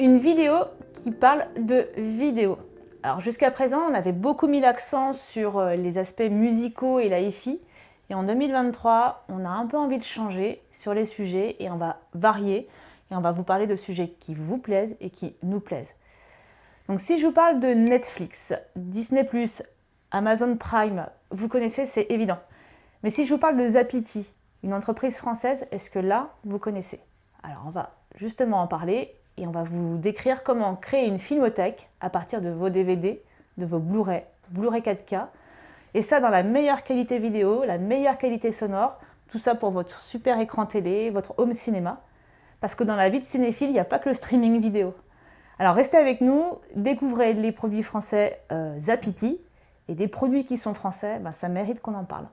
une vidéo qui parle de vidéo. Alors jusqu'à présent, on avait beaucoup mis l'accent sur euh, les aspects musicaux et la FI. Et en 2023, on a un peu envie de changer sur les sujets et on va varier et on va vous parler de sujets qui vous plaisent et qui nous plaisent. Donc si je vous parle de Netflix, Disney ⁇ Amazon Prime, vous connaissez, c'est évident. Mais si je vous parle de Zapiti, une entreprise française, est-ce que là, vous connaissez Alors on va justement en parler et on va vous décrire comment créer une filmothèque à partir de vos DVD, de vos Blu-ray, Blu-ray 4K, et ça dans la meilleure qualité vidéo, la meilleure qualité sonore, tout ça pour votre super écran télé, votre home cinéma, parce que dans la vie de cinéphile, il n'y a pas que le streaming vidéo. Alors restez avec nous, découvrez les produits français euh, Zapiti, et des produits qui sont français, ben, ça mérite qu'on en parle.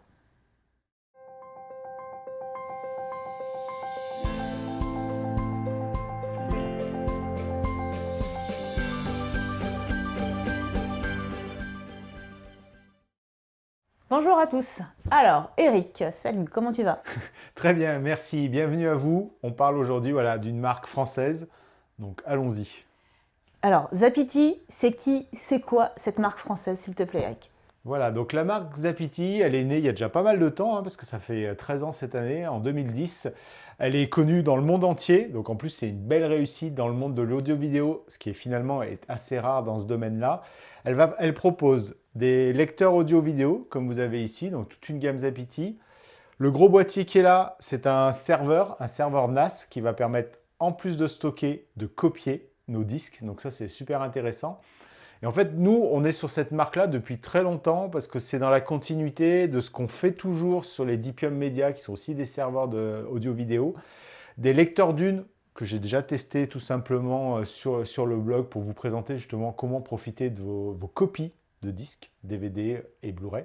Bonjour à tous. Alors, Eric, salut, comment tu vas Très bien, merci. Bienvenue à vous. On parle aujourd'hui voilà, d'une marque française. Donc, allons-y. Alors, Zapiti, c'est qui, c'est quoi cette marque française, s'il te plaît, Eric Voilà, donc la marque Zapiti, elle est née il y a déjà pas mal de temps, hein, parce que ça fait 13 euh, ans cette année, en 2010. Elle est connue dans le monde entier, donc en plus c'est une belle réussite dans le monde de l'audio-vidéo, ce qui est finalement est assez rare dans ce domaine-là. Elle, propose des lecteurs audio-vidéo, comme vous avez ici, donc toute une gamme Zapiti. Le gros boîtier qui est là, c'est un serveur, un serveur NAS qui va permettre, en plus de stocker, de copier nos disques. Donc ça, c'est super intéressant. Et en fait, nous, on est sur cette marque-là depuis très longtemps parce que c'est dans la continuité de ce qu'on fait toujours sur les Dipium Media, qui sont aussi des serveurs daudio audio-vidéo, des lecteurs d'une que j'ai déjà testé tout simplement euh, sur, le blog pour vous présenter justement comment profiter de vos, copies de disques, DVD et Blu-ray.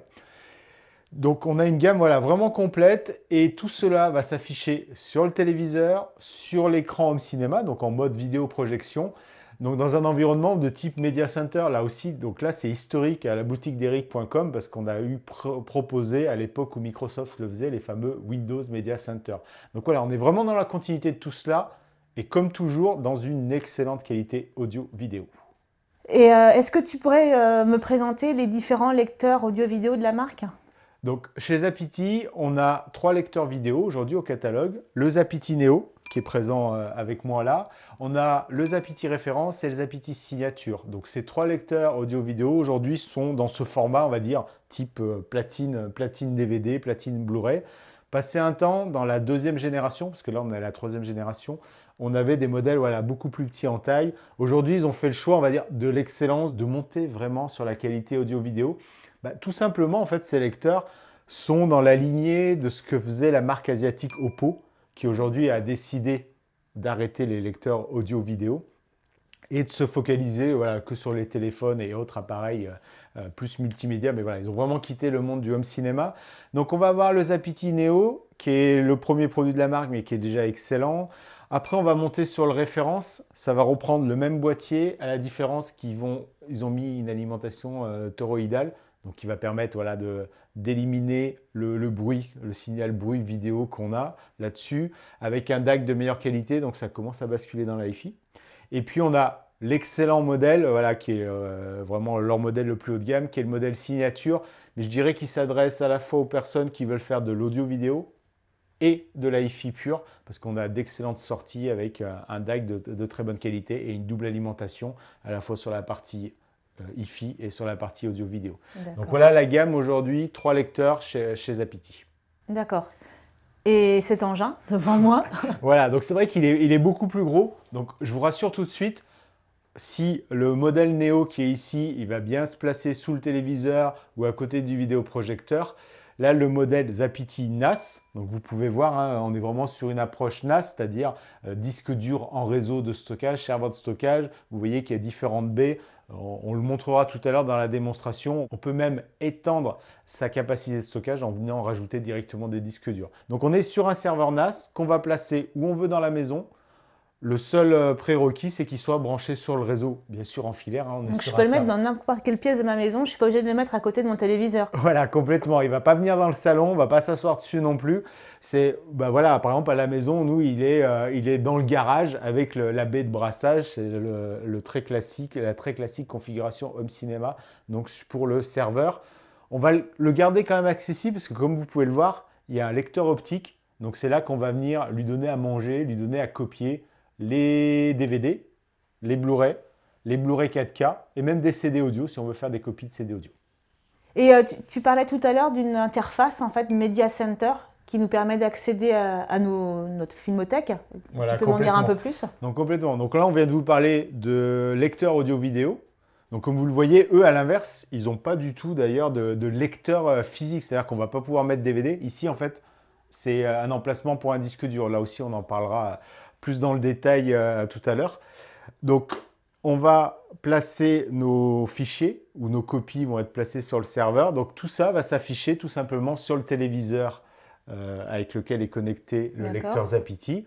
Donc on a une gamme voilà, vraiment complète et tout cela va s'afficher sur le téléviseur, sur l'écran Home Cinéma, donc en mode vidéo projection, donc dans un environnement de type Media Center, là aussi, donc là c'est historique à la boutique d'Eric.com parce qu'on a eu proposé à l'époque où Microsoft le faisait les fameux Windows Media Center. Donc voilà, on est vraiment dans la continuité de tout cela et comme toujours dans une excellente qualité audio-vidéo. Et euh, est-ce que tu pourrais euh, me présenter les différents lecteurs audio-vidéo de la marque Donc chez Zapiti, on a trois lecteurs vidéo aujourd'hui au catalogue. Le Zapiti Neo, qui est présent euh, avec moi là. On a le Zapiti référence et le Zapiti signature. Donc ces trois lecteurs audio-vidéo aujourd'hui sont dans ce format, on va dire, type platine, platine DVD, platine Blu-ray. Passer un temps dans la deuxième génération, parce que là on est à la troisième génération, on avait des modèles voilà, beaucoup plus petits en taille. Aujourd'hui, ils ont fait le choix, on va dire, de l'excellence, de monter vraiment sur la qualité audio-vidéo. Bah, tout simplement, en fait, ces lecteurs sont dans la lignée de ce que faisait la marque asiatique Oppo, qui aujourd'hui a décidé d'arrêter les lecteurs audio-vidéo et de se focaliser voilà, que sur les téléphones et autres appareils euh, euh, plus multimédia. Mais voilà, ils ont vraiment quitté le monde du home cinéma. Donc on va avoir le Zapiti Neo, qui est le premier produit de la marque, mais qui est déjà excellent. Après, on va monter sur le référence. Ça va reprendre le même boîtier, à la différence qu'ils ils ont mis une alimentation euh, toroïdale, donc qui va permettre d'éliminer le, bruit, le signal bruit vidéo qu'on a là-dessus, avec un DAC de meilleure qualité, donc ça commence à basculer dans la Et puis, on a l'excellent modèle, voilà, qui est euh, vraiment leur modèle le plus haut de gamme, qui est le modèle signature, mais je dirais qu'il s'adresse à la fois aux personnes qui veulent faire de l'audio-vidéo, et de la IFI pure, parce qu'on a d'excellentes sorties avec euh, un DAC de, très bonne qualité et une double alimentation, à la fois sur la partie euh, IFI et sur la partie audio-vidéo. Donc voilà la gamme aujourd'hui, trois lecteurs chez, chez D'accord. Et cet engin devant moi. voilà, donc c'est vrai qu'il est, est beaucoup plus gros. Donc je vous rassure tout de suite, si le modèle Neo qui est ici, il va bien se placer sous le téléviseur ou à côté du vidéoprojecteur, Là, le modèle Zapiti NAS, donc vous pouvez voir, hein, on est vraiment sur une approche NAS, c'est-à-dire euh, disque dur en réseau de stockage, serveur de stockage. Vous voyez qu'il y a différentes baies. on le montrera tout à l'heure dans la démonstration. On peut même étendre sa capacité de stockage en venant rajouter directement des disques durs. Donc on est sur un serveur NAS qu'on va placer où on veut dans la maison, le seul euh, prérequis, c'est qu'il soit branché sur le réseau, bien sûr en filaire. Hein, on Donc, je peux le mettre dans n'importe quelle pièce de ma maison, je ne suis pas obligé de le mettre à côté de mon téléviseur. Voilà, complètement. Il ne va pas venir dans le salon, on ne va pas s'asseoir dessus non plus. C'est, bah voilà, par exemple à la maison, nous, il est, euh, il est dans le garage avec la baie de brassage, c'est le, le, très classique, la très classique configuration home cinéma. Donc pour le serveur, on va le garder quand même accessible parce que comme vous pouvez le voir, il y a un lecteur optique. Donc c'est là qu'on va venir lui donner à manger, lui donner à copier les DVD, les Blu-ray, les Blu-ray 4K et même des CD audio si on veut faire des copies de CD audio. Et euh, tu, parlais tout à l'heure d'une interface en fait Media Center qui nous permet d'accéder à, nos, notre filmothèque. tu peux m'en dire un peu plus Donc complètement. Donc là on vient de vous parler de lecteurs audio-vidéo. Donc comme vous le voyez, eux à l'inverse, ils n'ont pas du tout d'ailleurs de, lecteurs lecteur euh, physique, c'est-à-dire qu'on va pas pouvoir mettre DVD. Ici en fait, c'est euh, un emplacement pour un disque dur. Là aussi on en parlera plus dans le détail euh, tout à l'heure. Donc, on va placer nos fichiers ou nos copies vont être placées sur le serveur. Donc, tout ça va s'afficher tout simplement sur le téléviseur euh, avec lequel est connecté le lecteur Zapiti.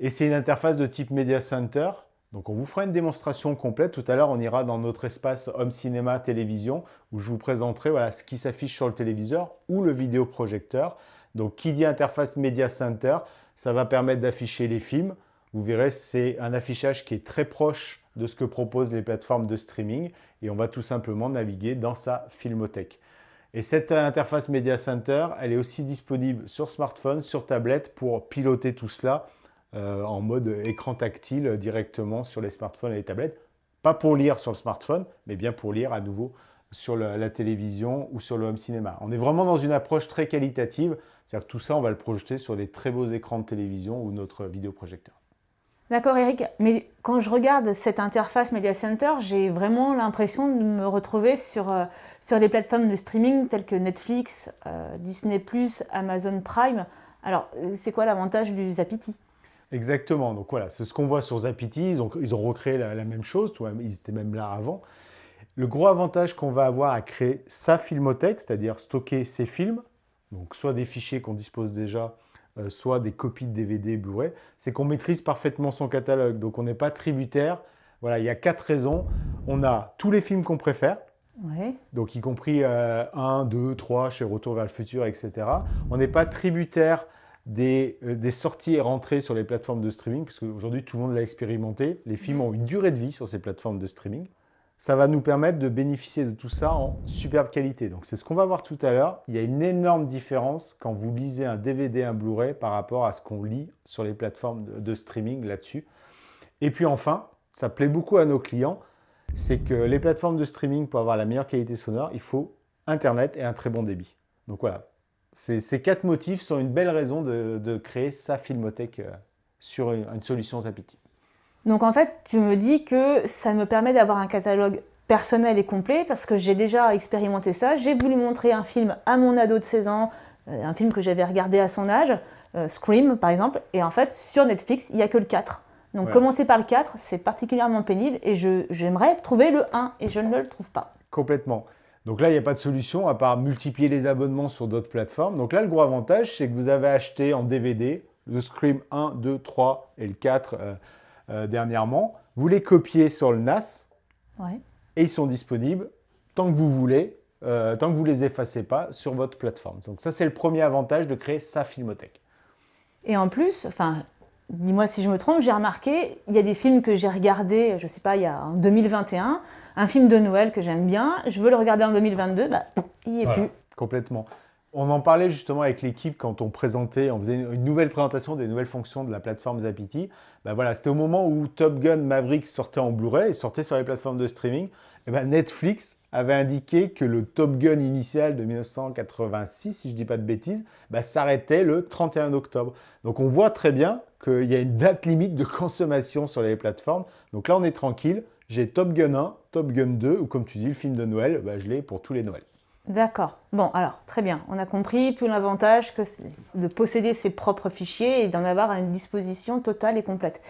Et c'est une interface de type Media Center. Donc, on vous fera une démonstration complète. Tout à l'heure, on ira dans notre espace Home Cinéma Télévision où je vous présenterai voilà, ce qui s'affiche sur le téléviseur ou le vidéoprojecteur. Donc, qui dit interface Media Center, ça va permettre d'afficher les films, vous verrez, c'est un affichage qui est très proche de ce que proposent les plateformes de streaming et on va tout simplement naviguer dans sa filmothèque. Et cette interface Media Center, elle est aussi disponible sur smartphone, sur tablette pour piloter tout cela euh, en mode écran tactile directement sur les smartphones et les tablettes. Pas pour lire sur le smartphone, mais bien pour lire à nouveau sur la, télévision ou sur le home cinéma. On est vraiment dans une approche très qualitative, c'est-à-dire que tout ça, on va le projeter sur les très beaux écrans de télévision ou notre vidéoprojecteur. D'accord Eric, mais quand je regarde cette interface Media Center, j'ai vraiment l'impression de me retrouver sur, euh, sur les plateformes de streaming telles que Netflix, euh, Disney ⁇ Amazon Prime. Alors, euh, c'est quoi l'avantage du Zapiti Exactement, donc voilà, c'est ce qu'on voit sur Zapiti, ils ont, ils ont recréé la, même chose, ils étaient même là avant. Le gros avantage qu'on va avoir à créer sa filmothèque, c'est-à-dire stocker ses films, donc soit des fichiers qu'on dispose déjà, euh, soit des copies de DVD Blu-ray, c'est qu'on maîtrise parfaitement son catalogue. Donc on n'est pas tributaire. Voilà, il y a quatre raisons. On a tous les films qu'on préfère. Donc y compris 1, 2, 3 chez Retour vers le futur, etc. On n'est pas tributaire des, euh, des, sorties et rentrées sur les plateformes de streaming, parce qu'aujourd'hui tout le monde l'a expérimenté. Les films ont une durée de vie sur ces plateformes de streaming ça va nous permettre de bénéficier de tout ça en superbe qualité. Donc c'est ce qu'on va voir tout à l'heure. Il y a une énorme différence quand vous lisez un DVD, un Blu-ray par rapport à ce qu'on lit sur les plateformes de streaming là-dessus. Et puis enfin, ça plaît beaucoup à nos clients, c'est que les plateformes de streaming, pour avoir la meilleure qualité sonore, il faut Internet et un très bon débit. Donc voilà, ces, quatre motifs sont une belle raison de, créer sa filmothèque euh, sur une, solution Zapiti. Donc en fait, tu me dis que ça me permet d'avoir un catalogue personnel et complet parce que j'ai déjà expérimenté ça. J'ai voulu montrer un film à mon ado de 16 ans, euh, un film que j'avais regardé à son âge, euh, Scream par exemple, et en fait sur Netflix, il n'y a que le 4. Donc commencer par le 4, c'est particulièrement pénible et j'aimerais trouver le 1 et je ne le trouve pas. Complètement. Donc là, il n'y a pas de solution à part multiplier les abonnements sur d'autres plateformes. Donc là, le gros avantage, c'est que vous avez acheté en DVD le Scream 1, 2, 3 et le 4. Euh, dernièrement. Vous les copiez sur le NAS et ils sont disponibles tant que vous voulez, euh, tant que vous ne les effacez pas sur votre plateforme. Donc ça, c'est le premier avantage de créer sa filmothèque. Et en plus, enfin, dis-moi si je me trompe, j'ai remarqué, il y a des films que j'ai regardés, je ne sais pas, il y a en 2021, un film de Noël que j'aime bien, je veux le regarder en 2022, bah, il n'y est plus. Complètement. On en parlait justement avec l'équipe quand on présentait, on faisait une nouvelle présentation des nouvelles fonctions de la plateforme Zapiti. Bah voilà, c'était au moment où Top Gun Maverick sortait en Blu-ray et sortait sur les plateformes de streaming. Et eh ben, Netflix avait indiqué que le Top Gun initial de 1986, si je ne dis pas de bêtises, bah, s'arrêtait le 31 octobre. Donc on voit très bien qu'il y a une date limite de consommation sur les plateformes. Donc là, on est tranquille. J'ai Top Gun 1, Top Gun 2, ou comme tu dis, le film de Noël, ben je l'ai pour tous les Noëls. D'accord. Bon, alors, très bien. On a compris tout l'avantage que de posséder ses propres fichiers et d'en avoir une disposition totale et complète.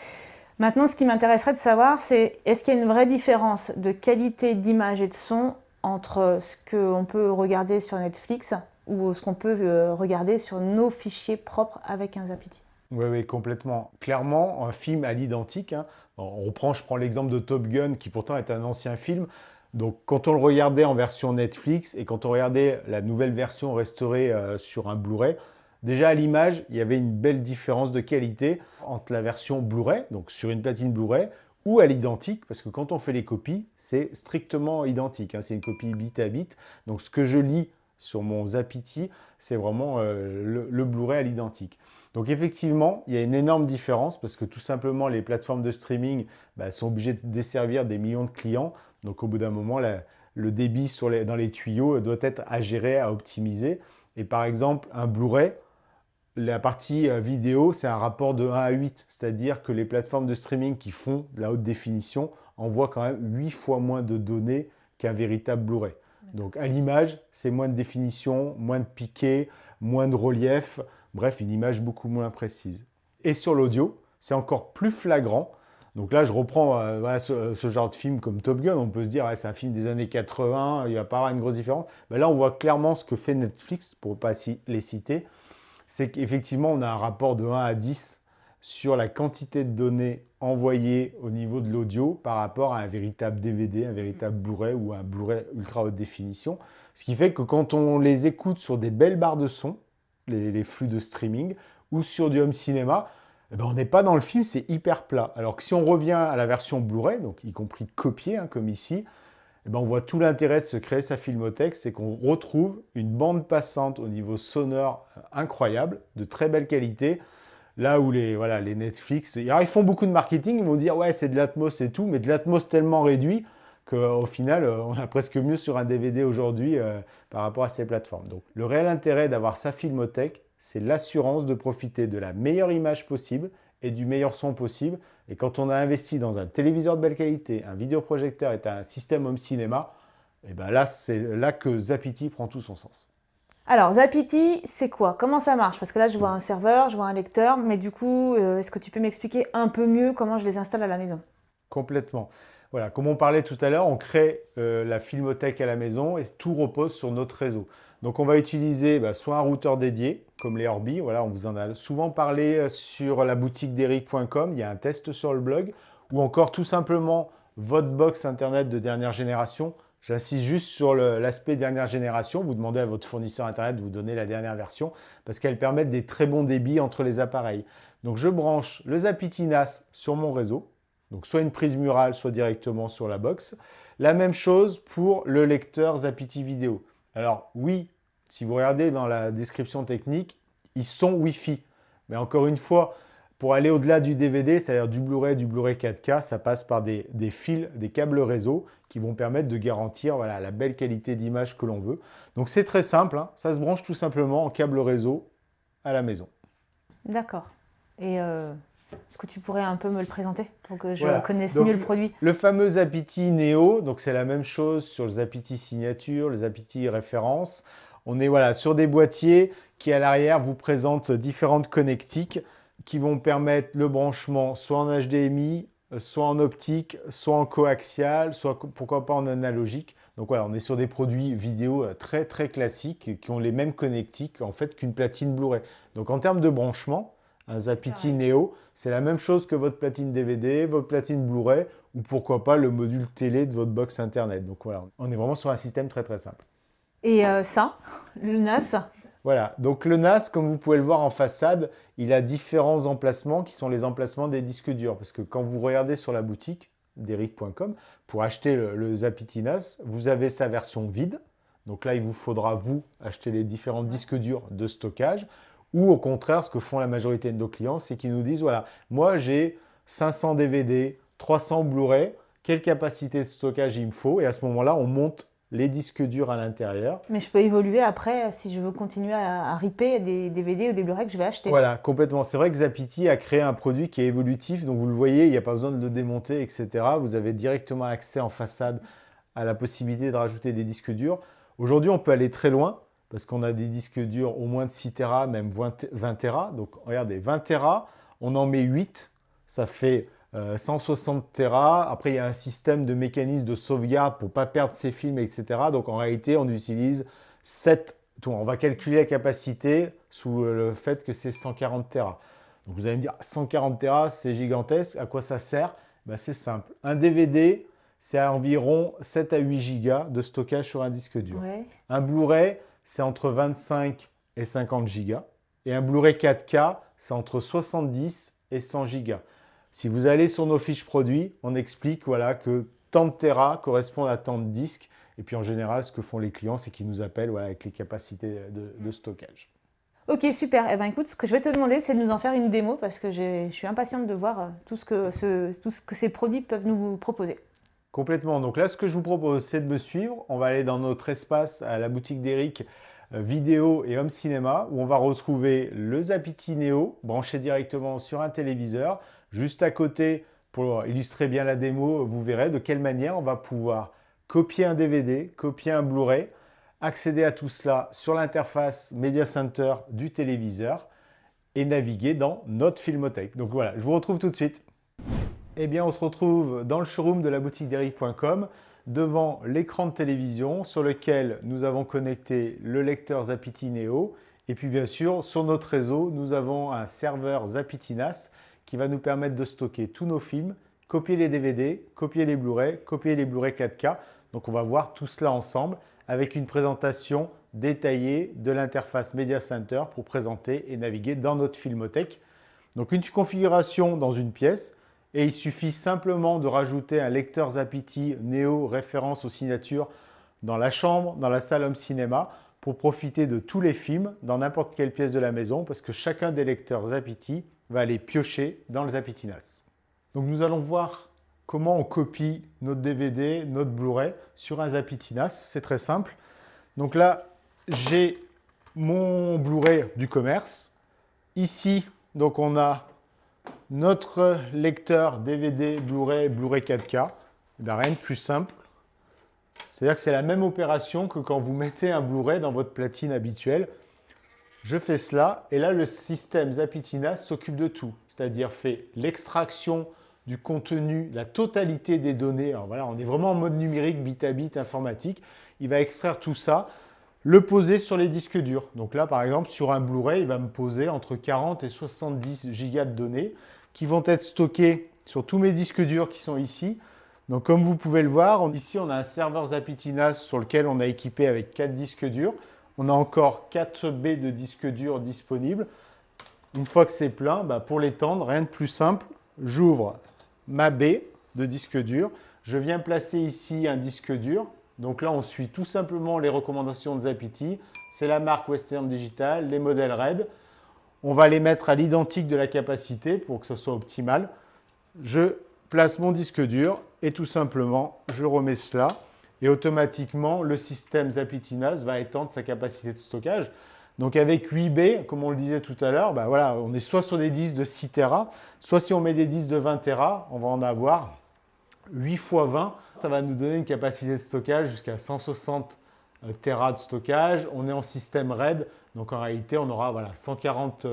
Maintenant, ce qui m'intéresserait de savoir, c'est est-ce qu'il y a une vraie différence de qualité d'image et de son entre ce qu'on peut regarder sur Netflix ou ce qu'on peut euh, regarder sur nos fichiers propres avec un Zapiti oui, oui, complètement. Clairement, un film à l'identique. Hein. On je prends l'exemple de Top Gun, qui pourtant est un ancien film. Donc quand on le regardait en version Netflix et quand on regardait la nouvelle version restaurée euh, sur un Blu-ray, déjà à l'image, il y avait une belle différence de qualité entre la version Blu-ray, donc sur une platine Blu-ray, ou à l'identique, parce que quand on fait les copies, c'est strictement identique. Hein. c'est une copie bit à bit. Donc ce que je lis sur mon Zapiti, c'est vraiment euh, le, Blu-ray à l'identique. Donc effectivement, il y a une énorme différence parce que tout simplement les plateformes de streaming bah, sont obligées de desservir des millions de clients donc au bout d'un moment, le débit dans les tuyaux euh, doit être à gérer, à optimiser. Et par exemple, un Blu-ray, la partie euh, vidéo, c'est un rapport de 1 à 8, c'est-à-dire que les plateformes de streaming qui font la haute définition envoient quand même 8 fois moins de données qu'un véritable Blu-ray. Donc à l'image, c'est moins de définition, moins de piqué, moins de relief, bref, une image beaucoup moins précise. Et sur l'audio, c'est encore plus flagrant, donc là, je reprends euh, ce, genre de film comme Top Gun. On peut se dire, c'est un film des années 80, il n'y a pas une grosse différence. Mais là, on voit clairement ce que fait Netflix, pour ne pas les citer. C'est qu'effectivement, on a un rapport de 1 à 10 sur la quantité de données envoyées au niveau de l'audio par rapport à un véritable DVD, un véritable Blu-ray ou un Blu-ray ultra haute définition. Ce qui fait que quand on les écoute sur des belles barres de son, les, les flux de streaming, ou sur du home cinéma, eh ben, on n'est pas dans le film, c'est hyper plat. Alors que si on revient à la version Blu-ray, donc y compris copiée, hein, comme ici, eh ben, on voit tout l'intérêt de se créer sa filmothèque, c'est qu'on retrouve une bande passante au niveau sonore euh, incroyable, de très belle qualité. Là où les, voilà, les Netflix, ils font beaucoup de marketing, ils vont dire ouais c'est de l'atmos et tout, mais de l'atmos tellement réduit qu'au euh, final, euh, on a presque mieux sur un DVD aujourd'hui par rapport à ces plateformes. Donc, le réel intérêt d'avoir sa filmothèque, c'est l'assurance de profiter de la meilleure image possible et du meilleur son possible. Et quand on a investi dans un téléviseur de belle qualité, un vidéoprojecteur et un système home cinéma, et eh ben là, c'est là que Zapiti prend tout son sens. Alors, Zapiti, c'est quoi Comment ça marche Parce que là, je vois un serveur, je vois un lecteur, mais du coup, euh, est-ce que tu peux m'expliquer un peu mieux comment je les installe à la maison Complètement. Voilà, comme on parlait tout à l'heure, on crée euh, la filmothèque à la maison et tout repose sur notre réseau. Donc, on va utiliser bah, soit un routeur dédié, comme les Orbi. Voilà, on vous en a souvent parlé euh, sur la boutique d'Eric.com. Il y a un test sur le blog. Ou encore tout simplement votre box internet de dernière génération. J'insiste juste sur l'aspect dernière génération. Vous demandez à votre fournisseur internet de vous donner la dernière version parce qu'elle permet des très bons débits entre les appareils. Donc je branche le NAS sur mon réseau. Donc soit une prise murale, soit directement sur la box. La même chose pour le lecteur Zapiti Vidéo. Alors oui, si vous regardez dans la description technique, ils sont Wi-Fi. Mais encore une fois, pour aller au-delà du DVD, c'est-à-dire du Blu-ray, du Blu-ray 4K, ça passe par des, fils, des câbles réseau qui vont permettre de garantir la belle qualité d'image que l'on veut. Donc c'est très simple, hein. ça se branche tout simplement en câble réseau à la maison. D'accord. Et euh, est-ce que tu pourrais un peu me le présenter pour que je connaisse mieux le produit Le fameux Zapiti Neo, donc c'est la même chose sur les « Zapiti Signature, les « Zapiti Référence. On est voilà, sur des boîtiers qui à l'arrière vous présentent différentes connectiques qui vont permettre le branchement soit en HDMI, soit en optique, soit en coaxial, soit pourquoi pas en analogique. Donc voilà, on est sur des produits vidéo euh, très très classiques qui ont les mêmes connectiques en fait qu'une platine Blu-ray. Donc en termes de branchement, un Zapiti Neo, c'est la même chose que votre platine DVD, votre platine Blu-ray ou pourquoi pas le module télé de votre box internet. Donc voilà, on est vraiment sur un système très très simple. Et euh, ça, le NAS Voilà, donc le NAS, comme vous pouvez le voir en façade, il a différents emplacements qui sont les emplacements des disques durs. Parce que quand vous regardez sur la boutique d'eric.com, pour acheter le, le Zapiti NAS, vous avez sa version vide. Donc là, il vous faudra, vous, acheter les différents disques durs de stockage. Ou au contraire, ce que font la majorité de nos clients, c'est qu'ils nous disent, voilà, moi j'ai 500 DVD, 300 Blu-ray, quelle capacité de stockage il me faut Et à ce moment-là, on monte les disques durs à l'intérieur. Mais je peux évoluer après si je veux continuer à, ripper des DVD ou des Blu-ray que je vais acheter. Voilà, complètement. C'est vrai que Zapiti a créé un produit qui est évolutif, donc vous le voyez, il n'y a pas besoin de le démonter, etc. Vous avez directement accès en façade à la possibilité de rajouter des disques durs. Aujourd'hui, on peut aller très loin parce qu'on a des disques durs au moins de 6 Tera, même 20 Tera. Donc regardez, 20 Tera, on en met 8, ça fait 160 euh, Tera. Après, il y a un système de mécanisme de sauvegarde pour ne pas perdre ses films, etc. Donc, en réalité, on utilise 7. On va calculer la capacité sous le fait que c'est 140 Tera. Donc, vous allez me dire, 140 Tera, c'est gigantesque. À quoi ça sert ben, C'est simple. Un DVD, c'est environ 7 à 8 gigas de stockage sur un disque dur. Un Blu-ray, c'est entre 25 et 50 gigas. Et un Blu-ray 4K, c'est entre 70 et 100 gigas. Si vous allez sur nos fiches produits, on explique que tant de Tera correspond à tant de disques. Et puis en général, ce que font les clients, c'est qu'ils nous appellent voilà, avec les capacités de, stockage. Ok, super. Eh ben, écoute, ce que je vais te demander, c'est de nous en faire une démo parce que je suis impatiente de voir euh, tout ce, que ces produits peuvent nous proposer. Complètement. Donc là, ce que je vous propose, c'est de me suivre. On va aller dans notre espace à la boutique d'Eric euh, vidéo et home cinéma où on va retrouver le Zapiti Neo branché directement sur un téléviseur Juste à côté, pour illustrer bien la démo, vous verrez de quelle manière on va pouvoir copier un DVD, copier un Blu-ray, accéder à tout cela sur l'interface Media Center du téléviseur et naviguer dans notre filmothèque. Donc voilà, je vous retrouve tout de suite. Eh bien, on se retrouve dans le showroom de la boutique d'Eric.com devant l'écran de télévision sur lequel nous avons connecté le lecteur Zapiti Et puis bien sûr, sur notre réseau, nous avons un serveur Zapitinas qui va nous permettre de stocker tous nos films, copier les DVD, copier les Blu-ray, copier les Blu-ray 4K. Donc on va voir tout cela ensemble avec une présentation détaillée de l'interface Media Center pour présenter et naviguer dans notre filmothèque. Donc une configuration dans une pièce et il suffit simplement de rajouter un lecteur Zapiti Neo référence aux signatures dans la chambre, dans la salle Home Cinéma pour profiter de tous les films dans n'importe quelle pièce de la maison parce que chacun des lecteurs Zapiti va aller piocher dans le Zapitinas. Donc nous allons voir comment on copie notre DVD, notre Blu-ray sur un Zapitinas. C'est très simple. Donc là, j'ai mon Blu-ray du commerce. Ici, donc on a notre lecteur DVD Blu-ray, Blu-ray 4K. Il n'y rien de plus simple c'est-à-dire que c'est la même opération que quand vous mettez un Blu-ray dans votre platine habituelle. Je fais cela et là le système Zapitina s'occupe de tout, c'est-à-dire fait l'extraction du contenu, la totalité des données. Alors voilà, on est vraiment en mode numérique, bit à bit, informatique. Il va extraire tout ça, le poser sur les disques durs. Donc là, par exemple, sur un Blu-ray, il va me poser entre 40 et 70 gigas de données qui vont être stockées sur tous mes disques durs qui sont ici. Donc comme vous pouvez le voir, ici on a un serveur NAS sur lequel on a équipé avec 4 disques durs. On a encore 4 B de disques durs disponibles. Une fois que c'est plein, bah, pour l'étendre, rien de plus simple, j'ouvre ma baie de disques durs. Je viens placer ici un disque dur. Donc là, on suit tout simplement les recommandations de Zapiti. C'est la marque Western Digital, les modèles RAID. On va les mettre à l'identique de la capacité pour que ce soit optimal. Je place mon disque dur et tout simplement, je remets cela et automatiquement, le système Zapitinas va étendre sa capacité de stockage. Donc avec 8B, comme on le disait tout à l'heure, bah voilà, on est soit sur des disques de 6 Tera, soit si on met des disques de 20 Tera, on va en avoir 8 x 20. Ça va nous donner une capacité de stockage jusqu'à 160 euh, Tera de stockage. On est en système RAID, donc en réalité, on aura voilà, 140,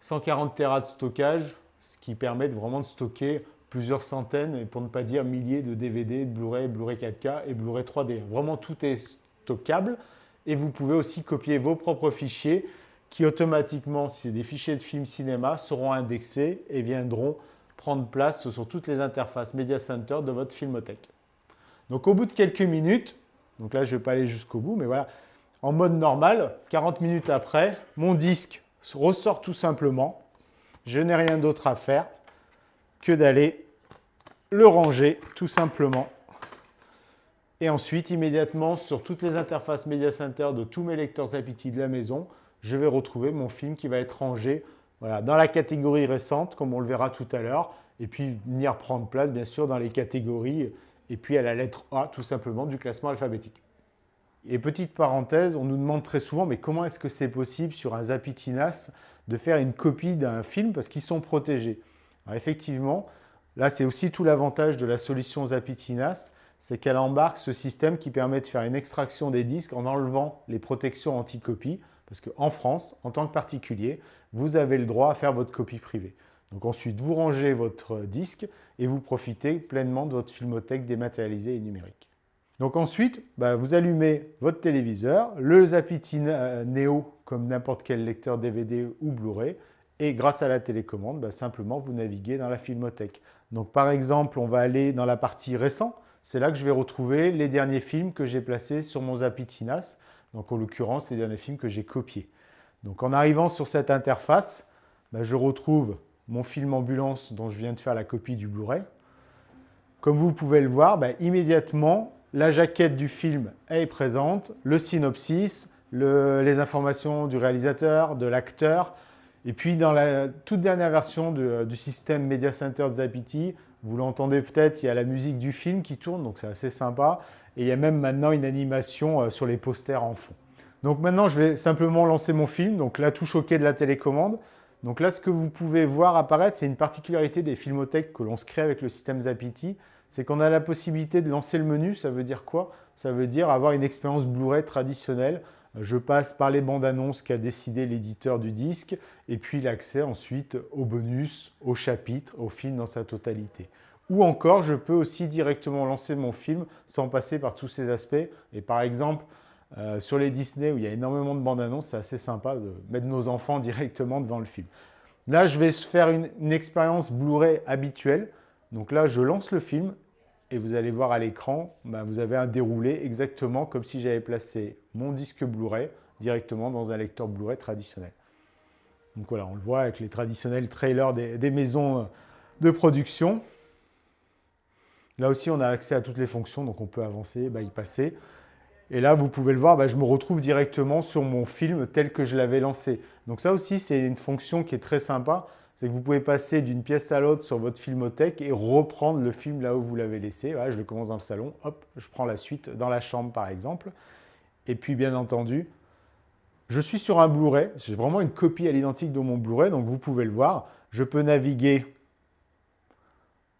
140 euh, Tera de stockage, ce qui permet de vraiment de stocker plusieurs centaines, et pour ne pas dire milliers de DVD, Blu-ray, Blu-ray 4K et Blu-ray 3D. Vraiment, tout est stockable et vous pouvez aussi copier vos propres fichiers qui automatiquement, si c'est des fichiers de films cinéma, seront indexés et viendront prendre place sur toutes les interfaces Media Center de votre filmothèque. Donc au bout de quelques minutes, donc là je ne vais pas aller jusqu'au bout, mais voilà, en mode normal, 40 minutes après, mon disque ressort tout simplement, je n'ai rien d'autre à faire, que d'aller le ranger tout simplement. Et ensuite, immédiatement, sur toutes les interfaces Media Center de tous mes lecteurs Apiti de la maison, je vais retrouver mon film qui va être rangé dans la catégorie récente, comme on le verra tout à l'heure, et puis venir prendre place, bien sûr, dans les catégories, et puis à la lettre A, tout simplement, du classement alphabétique. Et petite parenthèse, on nous demande très souvent, mais comment est-ce que c'est possible sur un Zapitinas de faire une copie d'un film parce qu'ils sont protégés effectivement, là c'est aussi tout l'avantage de la solution Zapitinas, c'est qu'elle embarque ce système qui permet de faire une extraction des disques en enlevant les protections anti-copie, parce qu'en France, en tant que particulier, vous avez le droit à faire votre copie privée. Donc ensuite, vous rangez votre disque et vous profitez pleinement de votre filmothèque dématérialisée et numérique. Donc ensuite, bah, vous allumez votre téléviseur, le Zapitina euh, Neo comme n'importe quel lecteur DVD ou Blu-ray, et grâce à la télécommande, bah, simplement, vous naviguez dans la filmothèque. Donc par exemple, on va aller dans la partie récent. C'est là que je vais retrouver les derniers films que j'ai placés sur mon Zapitinas, Donc en l'occurrence, les derniers films que j'ai copiés. Donc en arrivant sur cette interface, bah, je retrouve mon film Ambulance dont je viens de faire la copie du Blu-ray. Comme vous pouvez le voir, bah, immédiatement, la jaquette du film est présente, le synopsis, les informations du réalisateur, de l'acteur, et puis dans la toute dernière version euh, du système Media Center Zapiti, vous l'entendez peut-être, il y a la musique du film qui tourne, donc c'est assez sympa. Et il y a même maintenant une animation euh, sur les posters en fond. Donc maintenant, je vais simplement lancer mon film, donc la touche OK de la télécommande. Donc là, ce que vous pouvez voir apparaître, c'est une particularité des filmothèques que l'on se crée avec le système Zapiti, c'est qu'on a la possibilité de lancer le menu. Ça veut dire quoi Ça veut dire avoir une expérience Blu-ray traditionnelle je passe par les bandes annonces qu'a décidé l'éditeur du disque et puis l'accès ensuite au bonus, au chapitre, au film dans sa totalité. Ou encore, je peux aussi directement lancer mon film sans passer par tous ces aspects. Et par exemple, euh, sur les Disney où il y a énormément de bandes annonces, c'est assez sympa de mettre nos enfants directement devant le film. Là, je vais faire une expérience Blu-ray habituelle. Donc là, je lance le film et vous allez voir à l'écran, bah, vous avez un déroulé exactement comme si j'avais placé mon disque Blu-ray directement dans un lecteur Blu-ray traditionnel. Donc voilà, on le voit avec les traditionnels trailers des, maisons euh, de production. Là aussi, on a accès à toutes les fonctions, donc on peut avancer, bah, y passer. Et là, vous pouvez le voir, bah, je me retrouve directement sur mon film tel que je l'avais lancé. Donc ça aussi, c'est une fonction qui est très sympa c'est que vous pouvez passer d'une pièce à l'autre sur votre filmothèque et reprendre le film là où vous l'avez laissé. je le commence dans le salon, hop, je prends la suite dans la chambre par exemple. Et puis bien entendu, je suis sur un Blu-ray, j'ai vraiment une copie à l'identique de mon Blu-ray, donc vous pouvez le voir. Je peux naviguer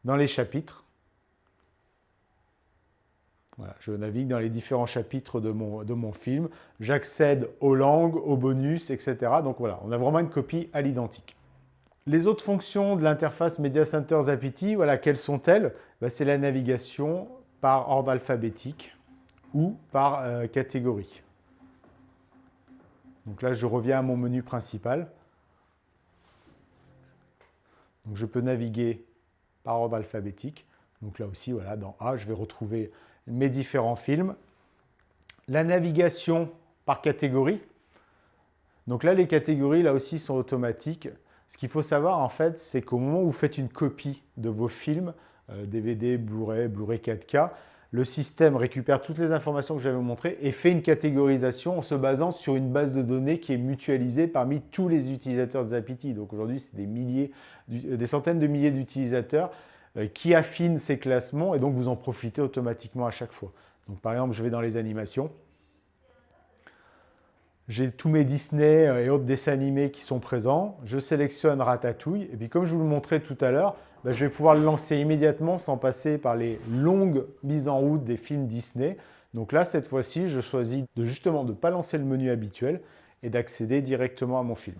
dans les chapitres. Voilà, je navigue dans les différents chapitres de mon, de mon film. J'accède aux langues, aux bonus, etc. Donc voilà, on a vraiment une copie à l'identique. Les autres fonctions de l'interface Media Center Zapiti, voilà, quelles sont-elles bah, C'est la navigation par ordre alphabétique ou par euh, catégorie. Donc là, je reviens à mon menu principal. Donc je peux naviguer par ordre alphabétique. Donc là aussi, voilà, dans A, je vais retrouver mes différents films. La navigation par catégorie. Donc là, les catégories, là aussi, sont automatiques. Ce qu'il faut savoir en fait, c'est qu'au moment où vous faites une copie de vos films, DVD, euh, Blu-ray, Blu-ray 4K, le système récupère toutes les informations que j'avais montrées et fait une catégorisation en se basant sur une base de données qui est mutualisée parmi tous les utilisateurs de Zapiti. Donc aujourd'hui, c'est des milliers, euh, des centaines de milliers d'utilisateurs euh, qui affinent ces classements et donc vous en profitez automatiquement à chaque fois. Donc par exemple, je vais dans les animations, j'ai tous mes Disney euh, et autres dessins animés qui sont présents. Je sélectionne Ratatouille. Et puis comme je vous le montrais tout à l'heure, bah, je vais pouvoir le lancer immédiatement sans passer par les longues mises en route des films Disney. Donc là, cette fois-ci, je choisis de justement de ne pas lancer le menu habituel et d'accéder directement à mon film.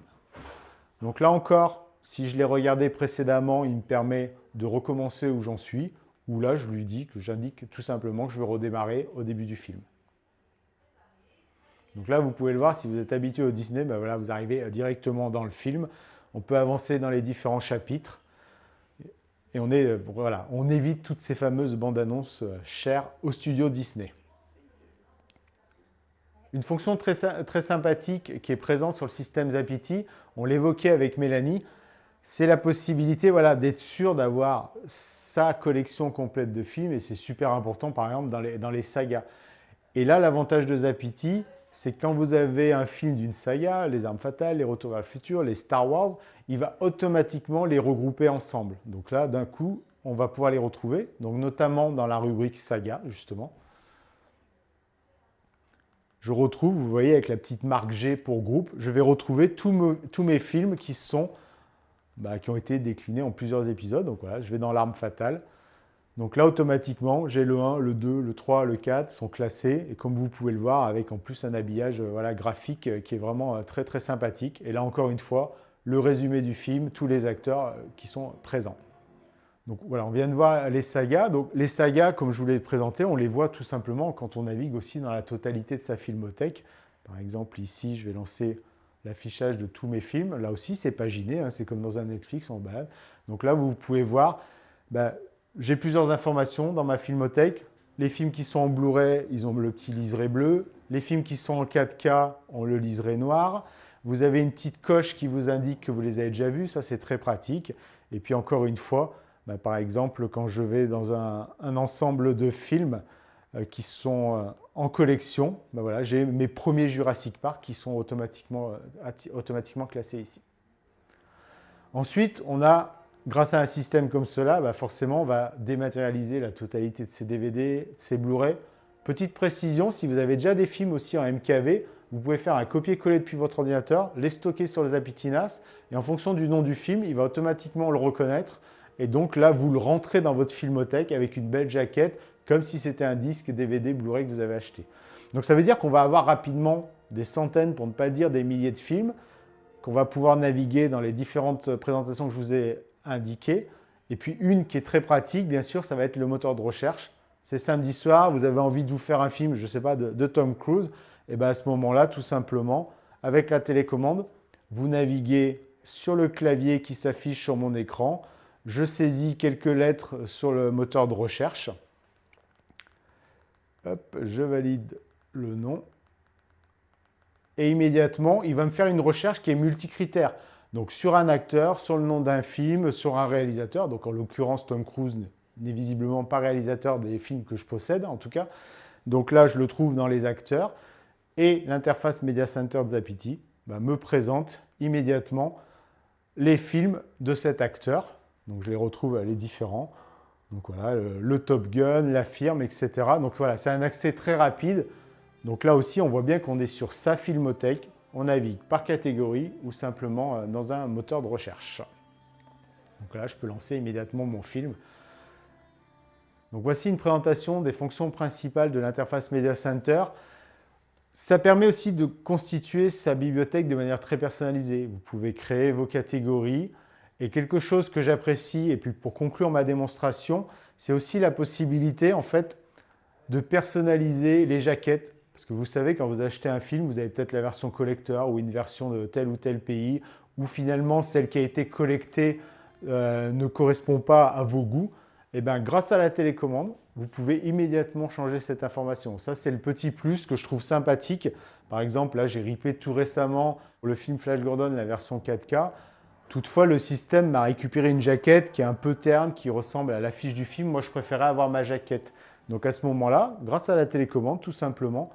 Donc là encore, si je l'ai regardé précédemment, il me permet de recommencer où j'en suis, ou là, je lui dis que j'indique tout simplement que je veux redémarrer au début du film. Donc là, vous pouvez le voir, si vous êtes habitué au Disney, ben vous arrivez euh, directement dans le film. On peut avancer dans les différents chapitres. Et on, est, euh, voilà, on évite toutes ces fameuses bandes-annonces euh, chères au studio Disney. Une fonction très, sympathique qui est présente sur le système Zapiti, on l'évoquait avec Mélanie, c'est la possibilité d'être sûr d'avoir sa collection complète de films et c'est super important par exemple dans les, dans les sagas. Et là, l'avantage de Zapiti, c'est quand vous avez un film d'une saga, les armes fatales, les retours vers le futur, les Star Wars, il va automatiquement les regrouper ensemble. Donc là, d'un coup, on va pouvoir les retrouver, donc notamment dans la rubrique saga, justement. Je retrouve, vous voyez, avec la petite marque G pour groupe, je vais retrouver tous, mes films qui sont, bah, qui ont été déclinés en plusieurs épisodes. Donc voilà, je vais dans l'arme fatale, donc là, automatiquement, j'ai le 1, le 2, le 3, le 4 sont classés. Et comme vous pouvez le voir, avec en plus un habillage euh, voilà, graphique euh, qui est vraiment euh, très très sympathique. Et là, encore une fois, le résumé du film, tous les acteurs qui sont présents. Donc voilà, on vient de voir les sagas. Donc les sagas, comme je vous l'ai présenté, on les voit tout simplement quand on navigue aussi dans la totalité de sa filmothèque. Par exemple, ici, je vais lancer l'affichage de tous mes films. Là aussi, c'est paginé, hein, c'est comme dans un Netflix, on balade. Donc là, vous pouvez voir bah, j'ai plusieurs informations dans ma filmothèque. Les films qui sont en Blu-ray, ils ont le petit liseré bleu. Les films qui sont en 4K ont le liseré noir. Vous avez une petite coche qui vous indique que vous les avez déjà vus, ça c'est très pratique. Et puis encore une fois, bah, par exemple, quand je vais dans un, ensemble de films euh, qui sont euh, en collection, bah, voilà, j'ai mes premiers Jurassic Park qui sont automatiquement euh, classés ici. Ensuite, on a grâce à un système comme cela, bah, forcément, on va dématérialiser la totalité de ces DVD, de ces Blu-ray. Petite précision, si vous avez déjà des films aussi en MKV, vous pouvez faire un copier-coller depuis votre ordinateur, les stocker sur les Apitinas, et en fonction du nom du film, il va automatiquement le reconnaître. Et donc là, vous le rentrez dans votre filmothèque avec une belle jaquette, comme si c'était un disque DVD Blu-ray que vous avez acheté. Donc ça veut dire qu'on va avoir rapidement des centaines, pour ne pas dire des milliers de films, qu'on va pouvoir naviguer dans les différentes présentations que je vous ai indiqué. Et puis une qui est très pratique, bien sûr, ça va être le moteur de recherche. C'est samedi soir, vous avez envie de vous faire un film, je ne sais pas, de, de Tom Cruise. Et bien à ce moment-là, tout simplement, avec la télécommande, vous naviguez sur le clavier qui s'affiche sur mon écran. Je saisis quelques lettres sur le moteur de recherche. Hop, je valide le nom. Et immédiatement, il va me faire une recherche qui est multicritère. Donc sur un acteur, sur le nom d'un film, sur un réalisateur. Donc en l'occurrence, Tom Cruise n'est visiblement pas réalisateur des films que je possède, en tout cas. Donc là, je le trouve dans les acteurs. Et l'interface Media Center de Zapiti bah, me présente immédiatement les films de cet acteur. Donc je les retrouve, les différents. Donc voilà, le Top Gun, la firme, etc. Donc voilà, c'est un accès très rapide. Donc là aussi, on voit bien qu'on est sur sa filmothèque, on navigue par catégorie ou simplement euh, dans un moteur de recherche. Donc là, je peux lancer immédiatement mon film. Donc voici une présentation des fonctions principales de l'interface Media Center. Ça permet aussi de constituer sa bibliothèque de manière très personnalisée. Vous pouvez créer vos catégories. Et quelque chose que j'apprécie, et puis pour conclure ma démonstration, c'est aussi la possibilité en fait de personnaliser les jaquettes parce que vous savez, quand vous achetez un film, vous avez peut-être la version collector ou une version de tel ou tel pays, ou finalement celle qui a été collectée euh, ne correspond pas à vos goûts. Et eh bien, grâce à la télécommande, vous pouvez immédiatement changer cette information. Ça, c'est le petit plus que je trouve sympathique. Par exemple, là, j'ai ripé tout récemment le film Flash Gordon, la version 4K. Toutefois, le système m'a récupéré une jaquette qui est un peu terne, qui ressemble à l'affiche du film. Moi, je préférais avoir ma jaquette. Donc à ce moment-là, grâce à la télécommande, tout simplement,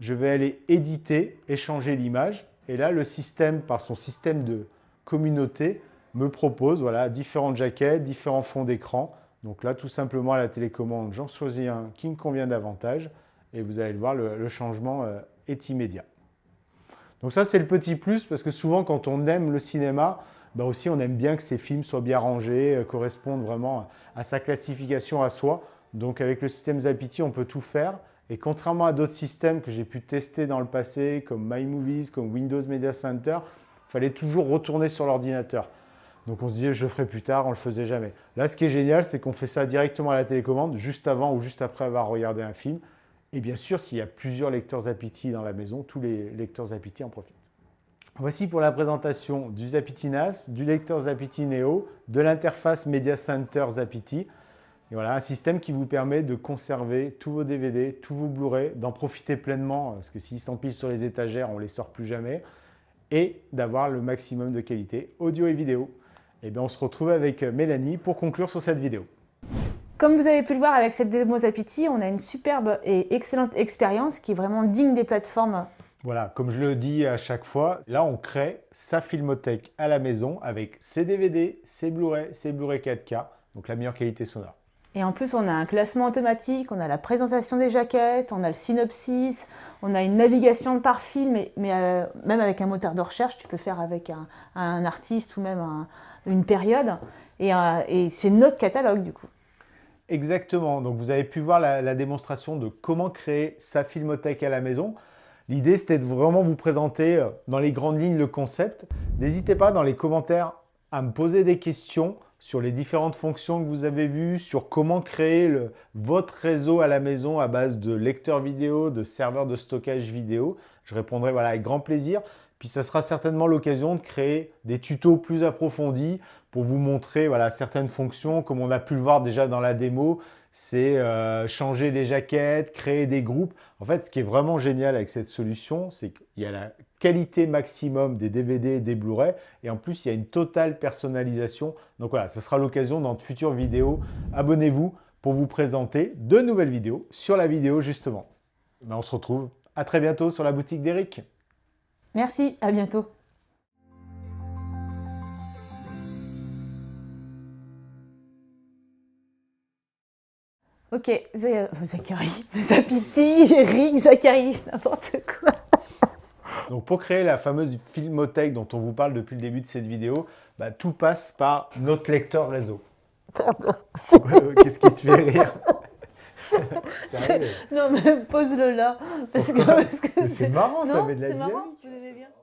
je vais aller éditer, échanger l'image. Et là, le système, par son système de communauté, me propose voilà, différentes jaquettes, différents fonds d'écran. Donc là, tout simplement, à la télécommande, j'en choisis un qui me convient davantage. Et vous allez le voir, le, changement euh, est immédiat. Donc ça, c'est le petit plus, parce que souvent, quand on aime le cinéma, bah aussi, on aime bien que ses films soient bien rangés, euh, correspondent vraiment à, sa classification à soi. Donc avec le système Zapiti, on peut tout faire. Et contrairement à d'autres systèmes que j'ai pu tester dans le passé, comme MyMovies, comme Windows Media Center, il fallait toujours retourner sur l'ordinateur. Donc on se disait, je le ferai plus tard, on le faisait jamais. Là, ce qui est génial, c'est qu'on fait ça directement à la télécommande, juste avant ou juste après avoir regardé un film. Et bien sûr, s'il y a plusieurs lecteurs Zapiti dans la maison, tous les lecteurs Zapiti en profitent. Voici pour la présentation du Zapiti NAS, du lecteur Zapiti Neo, de l'interface Media Center Zapiti. Et voilà, un système qui vous permet de conserver tous vos DVD, tous vos Blu-ray, d'en profiter pleinement, euh, parce que s'ils s'empilent sur les étagères, on ne les sort plus jamais, et d'avoir le maximum de qualité audio et vidéo. Et eh bien on se retrouve avec euh, Mélanie pour conclure sur cette vidéo. Comme vous avez pu le voir avec cette démo on a une superbe et excellente expérience qui est vraiment digne des plateformes. Voilà, comme je le dis à chaque fois, là on crée sa filmothèque à la maison avec ses DVD, ses Blu-ray, ses Blu-ray 4K, donc la meilleure qualité sonore. Et en plus, on a un classement automatique, on a la présentation des jaquettes, on a le synopsis, on a une navigation par film, mais, euh, même avec un moteur de recherche, tu peux faire avec un, artiste ou même une période. Euh, et, c'est notre catalogue, du coup. Exactement. Donc, vous avez pu voir la, la démonstration de comment créer sa filmothèque à la maison. L'idée, c'était de vraiment vous présenter euh, dans les grandes lignes le concept. N'hésitez pas dans les commentaires à me poser des questions sur les différentes fonctions que vous avez vues, sur comment créer votre réseau à la maison à base de lecteurs vidéo, de serveurs de stockage vidéo. Je répondrai voilà, avec grand plaisir. Puis ça sera certainement l'occasion de créer des tutos plus approfondis pour vous montrer certaines fonctions, comme on a pu le voir déjà dans la démo, c'est euh, changer les jaquettes, créer des groupes. En fait, ce qui est vraiment génial avec cette solution, c'est qu'il y a la qualité maximum des DVD et des Blu-ray, et en plus, il y a une totale personnalisation. Donc voilà, ça sera l'occasion dans de futures vidéos. Abonnez-vous pour vous présenter de nouvelles vidéos sur la vidéo justement. Ben, on se retrouve à très bientôt sur la boutique d'Eric. Merci, à bientôt. Ok, euh, Zachary, Zapiti, Rick, Zachary, n'importe quoi. Donc pour créer la fameuse filmothèque dont on vous parle depuis le début de cette vidéo, bah, tout passe par notre lecteur réseau. Qu'est-ce qui te fait rire non, mais pose-le là. Parce que, c'est marrant, ça met de la dynamique. Marrant, vous aimez bien